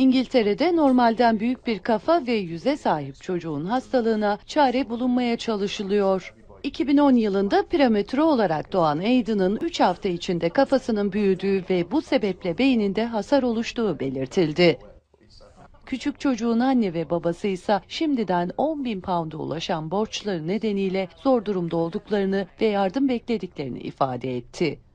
İngiltere'de normalden büyük bir kafa ve yüze sahip çocuğun hastalığına çare bulunmaya çalışılıyor. 2010 yılında prematüre olarak doğan Aiden'ın 3 hafta içinde kafasının büyüdüğü ve bu sebeple beyninde hasar oluştuğu belirtildi. Küçük çocuğun anne ve babası ise şimdiden 10 bin pound'a ulaşan borçları nedeniyle zor durumda olduklarını ve yardım beklediklerini ifade etti.